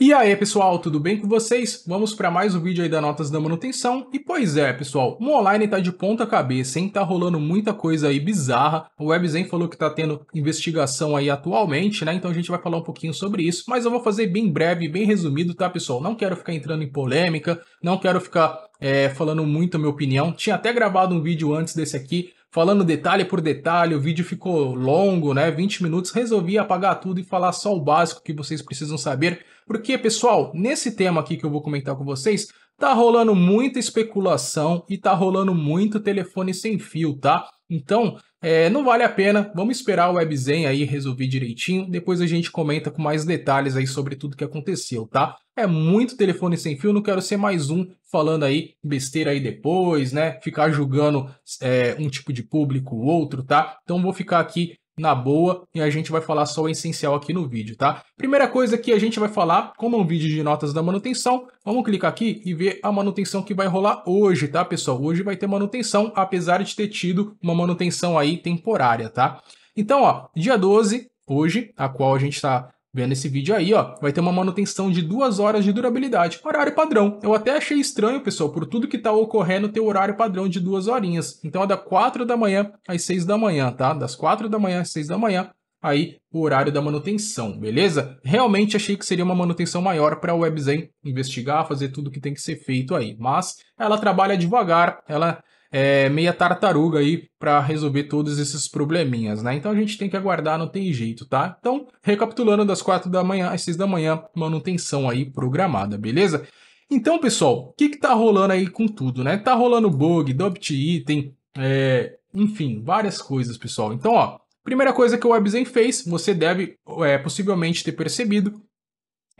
E aí, pessoal, tudo bem com vocês? Vamos para mais um vídeo aí da Notas da Manutenção. E pois é, pessoal, o online tá de ponta cabeça, hein? Tá rolando muita coisa aí bizarra. O WebZen falou que tá tendo investigação aí atualmente, né? Então a gente vai falar um pouquinho sobre isso, mas eu vou fazer bem breve, bem resumido, tá, pessoal? Não quero ficar entrando em polêmica, não quero ficar é, falando muito a minha opinião. Tinha até gravado um vídeo antes desse aqui falando detalhe por detalhe, o vídeo ficou longo, né? 20 minutos, resolvi apagar tudo e falar só o básico que vocês precisam saber. Porque, pessoal, nesse tema aqui que eu vou comentar com vocês, tá rolando muita especulação e tá rolando muito telefone sem fio, tá? Então, é, não vale a pena, vamos esperar o WebZen aí resolver direitinho, depois a gente comenta com mais detalhes aí sobre tudo que aconteceu, tá? É muito telefone sem fio, não quero ser mais um falando aí besteira aí depois, né? Ficar julgando é, um tipo de público, outro, tá? Então vou ficar aqui na boa e a gente vai falar só o essencial aqui no vídeo, tá? Primeira coisa que a gente vai falar, como é um vídeo de notas da manutenção, vamos clicar aqui e ver a manutenção que vai rolar hoje, tá, pessoal? Hoje vai ter manutenção, apesar de ter tido uma manutenção aí temporária, tá? Então, ó, dia 12, hoje, a qual a gente está Vendo esse vídeo aí, ó, vai ter uma manutenção de duas horas de durabilidade, horário padrão. Eu até achei estranho, pessoal, por tudo que tá ocorrendo ter horário padrão de duas horinhas. Então é da 4 da manhã às 6 da manhã, tá? Das 4 da manhã às 6 da manhã, aí o horário da manutenção, beleza? Realmente achei que seria uma manutenção maior para a WebZen investigar, fazer tudo que tem que ser feito aí, mas ela trabalha devagar, ela é, meia tartaruga aí para resolver todos esses probleminhas, né? Então a gente tem que aguardar, não tem jeito, tá? Então, recapitulando das quatro da manhã às 6 da manhã, manutenção aí programada, beleza? Então, pessoal, o que que tá rolando aí com tudo, né? Tá rolando bug, adopt item, é, enfim, várias coisas, pessoal. Então, ó, primeira coisa que o WebZen fez, você deve é, possivelmente ter percebido,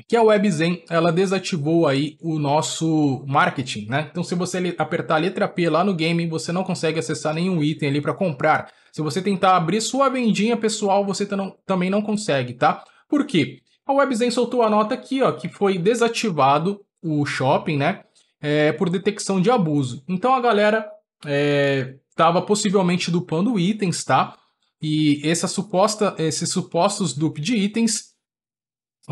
que a WebZen ela desativou aí o nosso marketing, né? Então se você apertar a letra P lá no game, você não consegue acessar nenhum item ali para comprar. Se você tentar abrir sua vendinha pessoal, você também não consegue, tá? Por quê? A WebZen soltou a nota aqui, ó, que foi desativado o shopping, né? É, por detecção de abuso. Então a galera estava é, possivelmente dupando itens, tá? E essa suposta, esses supostos dupe de itens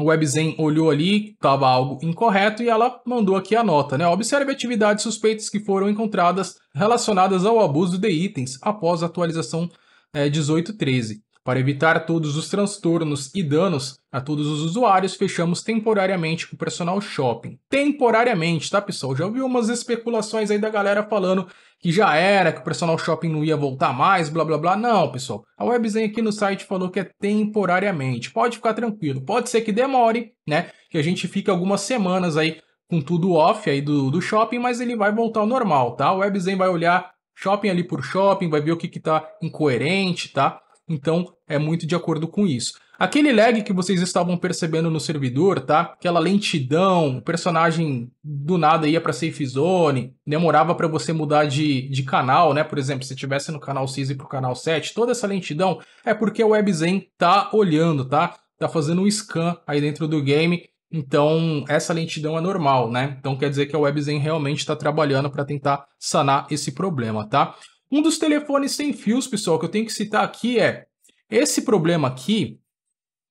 o WebZen olhou ali, estava algo incorreto e ela mandou aqui a nota, né? Observe atividades suspeitas que foram encontradas relacionadas ao abuso de itens após a atualização é, eh, 1813. Para evitar todos os transtornos e danos a todos os usuários, fechamos temporariamente o personal shopping. Temporariamente, tá pessoal? Já ouvi umas especulações aí da galera falando que já era, que o personal shopping não ia voltar mais, blá blá blá. Não, pessoal. A Webzen aqui no site falou que é temporariamente. Pode ficar tranquilo. Pode ser que demore, né? Que a gente fique algumas semanas aí com tudo off aí do, do shopping, mas ele vai voltar ao normal, tá? A Webzen vai olhar shopping ali por shopping, vai ver o que que tá incoerente, tá? Então, é muito de acordo com isso. Aquele lag que vocês estavam percebendo no servidor, tá? Aquela lentidão, o personagem do nada ia para safe zone, demorava para você mudar de, de canal, né? Por exemplo, se tivesse no canal 6 e pro canal 7, toda essa lentidão é porque o WebZen tá olhando, tá? Tá fazendo um scan aí dentro do game. Então, essa lentidão é normal, né? Então quer dizer que a WebZen realmente está trabalhando para tentar sanar esse problema, tá? Um dos telefones sem fios, pessoal, que eu tenho que citar aqui é esse problema aqui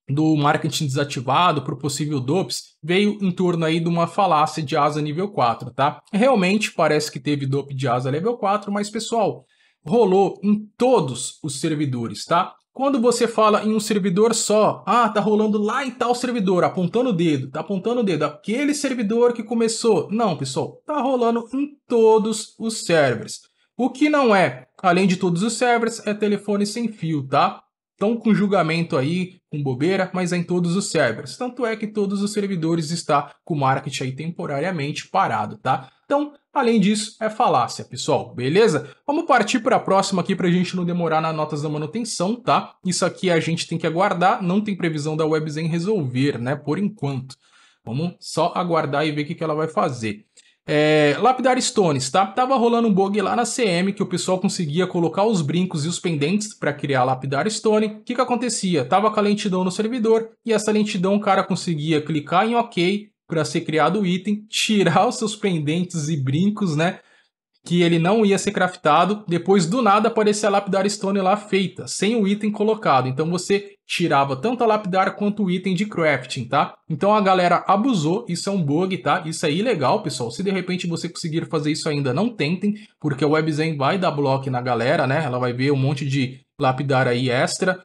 do marketing desativado para o possível DOPS veio em torno aí de uma falácia de asa nível 4, tá? Realmente parece que teve DOP de asa nível 4, mas pessoal, rolou em todos os servidores, tá? Quando você fala em um servidor só, ah, tá rolando lá em tal servidor, apontando o dedo, tá apontando o dedo, aquele servidor que começou. Não, pessoal, tá rolando em todos os servers. O que não é, além de todos os servers, é telefone sem fio, tá? estão com julgamento aí, com bobeira, mas é em todos os servers. Tanto é que todos os servidores está com o market aí temporariamente parado, tá? Então, além disso, é falácia, pessoal, beleza? Vamos partir para a próxima aqui para a gente não demorar nas notas da manutenção, tá? Isso aqui a gente tem que aguardar, não tem previsão da WebZen resolver, né, por enquanto. Vamos só aguardar e ver o que, que ela vai fazer. É, lapidar stones, tá? Tava rolando um bug lá na CM que o pessoal conseguia colocar os brincos e os pendentes para criar lapidar stone. O que que acontecia? Tava com a lentidão no servidor e essa lentidão o cara conseguia clicar em OK para ser criado o item, tirar os seus pendentes e brincos, né? que ele não ia ser craftado, depois do nada aparecia a lapidar stone lá feita, sem o item colocado. Então você tirava tanto a lapidar quanto o item de crafting, tá? Então a galera abusou, isso é um bug, tá? Isso é ilegal, pessoal. Se de repente você conseguir fazer isso ainda, não tentem, porque o WebZen vai dar bloco na galera, né? Ela vai ver um monte de lapidar aí extra.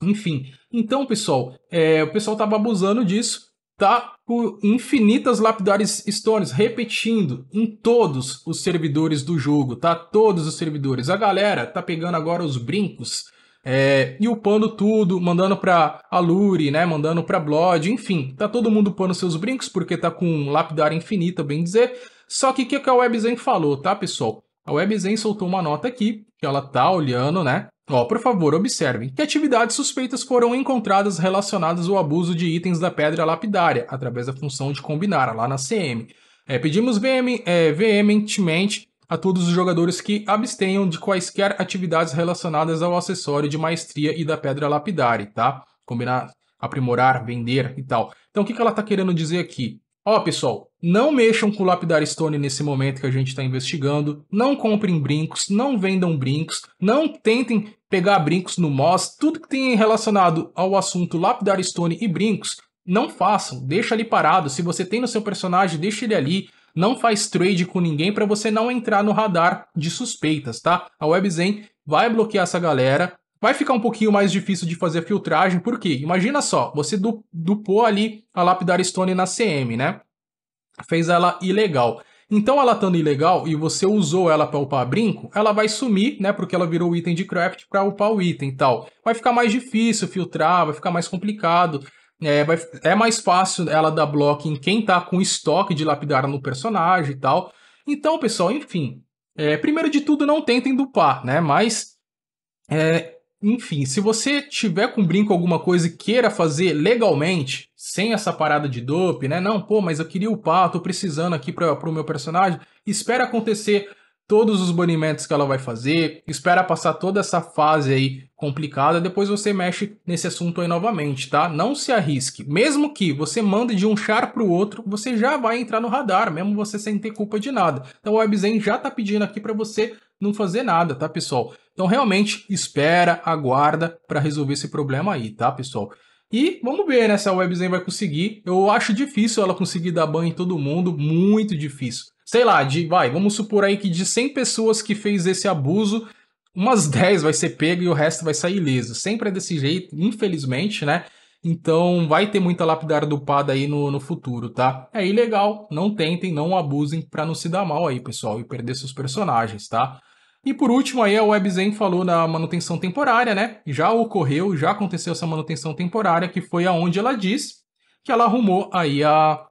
Enfim, então pessoal, é, o pessoal tava abusando disso, tá com infinitas lapidares stones, repetindo em todos os servidores do jogo, tá? Todos os servidores. A galera tá pegando agora os brincos é, e upando tudo, mandando pra Alure, né? Mandando pra Blood, enfim. Tá todo mundo upando seus brincos porque tá com lapidária infinita, bem dizer. Só que o que, que a WebZen falou, tá, pessoal? A WebZen soltou uma nota aqui, que ela tá olhando, né? Ó, oh, por favor, observem que atividades suspeitas foram encontradas relacionadas ao abuso de itens da pedra lapidária, através da função de combinar, lá na CM. É, pedimos VM, é, veementemente a todos os jogadores que abstenham de quaisquer atividades relacionadas ao acessório de maestria e da pedra lapidária, tá? Combinar, aprimorar, vender e tal. Então, o que, que ela está querendo dizer aqui? Ó, pessoal, não mexam com o Lapidar Stone nesse momento que a gente está investigando. Não comprem brincos, não vendam brincos, não tentem pegar brincos no Moss. Tudo que tem relacionado ao assunto Lapidar Stone e brincos, não façam. Deixa ali parado. Se você tem no seu personagem, deixa ele ali. Não faz trade com ninguém para você não entrar no radar de suspeitas, tá? A WebZen vai bloquear essa galera vai ficar um pouquinho mais difícil de fazer a filtragem, porque imagina só, você dupou ali a lapidar stone na CM, né? Fez ela ilegal. Então, ela estando ilegal e você usou ela para upar brinco, ela vai sumir, né? Porque ela virou item de craft para upar o item e tal. Vai ficar mais difícil filtrar, vai ficar mais complicado. É, vai, é mais fácil ela dar bloco em quem tá com estoque de lapidar no personagem e tal. Então, pessoal, enfim. É, primeiro de tudo, não tentem dupar, né? Mas é, enfim, se você tiver com brinco alguma coisa e queira fazer legalmente, sem essa parada de dope, né? Não, pô, mas eu queria upar, tô precisando aqui para o meu personagem. Espera acontecer todos os banimentos que ela vai fazer, espera passar toda essa fase aí complicada, depois você mexe nesse assunto aí novamente, tá? Não se arrisque. Mesmo que você mande de um char para o outro, você já vai entrar no radar, mesmo você sem ter culpa de nada. Então o WebZen já tá pedindo aqui para você não fazer nada, tá, pessoal? Então, realmente, espera, aguarda para resolver esse problema aí, tá, pessoal? E vamos ver, né, se a WebZen vai conseguir. Eu acho difícil ela conseguir dar banho em todo mundo, muito difícil. Sei lá, de, vai, vamos supor aí que de 100 pessoas que fez esse abuso, umas 10 vai ser pega e o resto vai sair ileso. Sempre é desse jeito, infelizmente, né? Então vai ter muita lapidar dupada aí no, no futuro, tá? É ilegal, não tentem, não abusem para não se dar mal aí, pessoal, e perder seus personagens, tá? E por último aí a WebZen falou na manutenção temporária, né? Já ocorreu, já aconteceu essa manutenção temporária, que foi aonde ela diz que ela arrumou aí a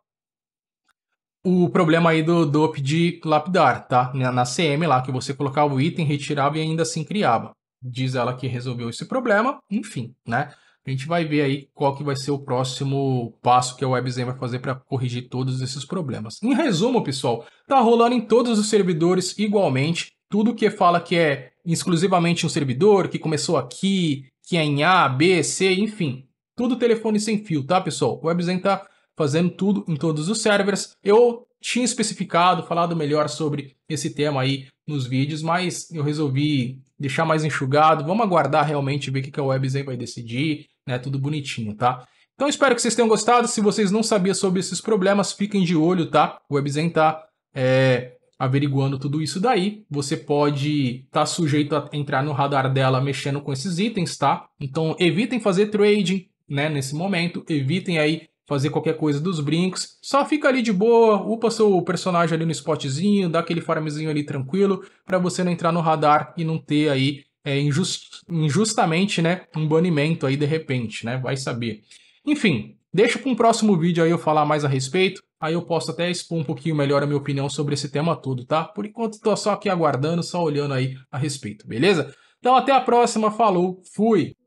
o problema aí do dope de lapidar, tá? Na CM lá, que você colocava o item, retirava e ainda assim criava. Diz ela que resolveu esse problema, enfim, né? A gente vai ver aí qual que vai ser o próximo passo que a WebZen vai fazer para corrigir todos esses problemas. Em resumo, pessoal, tá rolando em todos os servidores igualmente. Tudo que fala que é exclusivamente um servidor, que começou aqui, que é em A, B, C, enfim. Tudo telefone sem fio, tá, pessoal? O WebZen tá fazendo tudo em todos os servers. Eu tinha especificado, falado melhor sobre esse tema aí nos vídeos, mas eu resolvi deixar mais enxugado. Vamos aguardar realmente ver o que, a WebZen vai decidir, né? Tudo bonitinho, tá? Então espero que vocês tenham gostado. Se vocês não sabiam sobre esses problemas, fiquem de olho, tá? O WebZen tá é, averiguando tudo isso daí. Você pode estar tá sujeito a entrar no radar dela mexendo com esses itens, tá? Então evitem fazer trading, né? Nesse momento, evitem aí fazer qualquer coisa dos brincos. Só fica ali de boa, upa seu personagem ali no spotzinho, dá aquele farmzinho ali tranquilo, para você não entrar no radar e não ter aí é, injust, injustamente, né, um banimento aí de repente, né? Vai saber. Enfim, deixa para um próximo vídeo aí eu falar mais a respeito. Aí eu posso até expor um pouquinho melhor a minha opinião sobre esse tema todo, tá? Por enquanto tô só aqui aguardando, só olhando aí a respeito, beleza? Então até a próxima, falou, fui!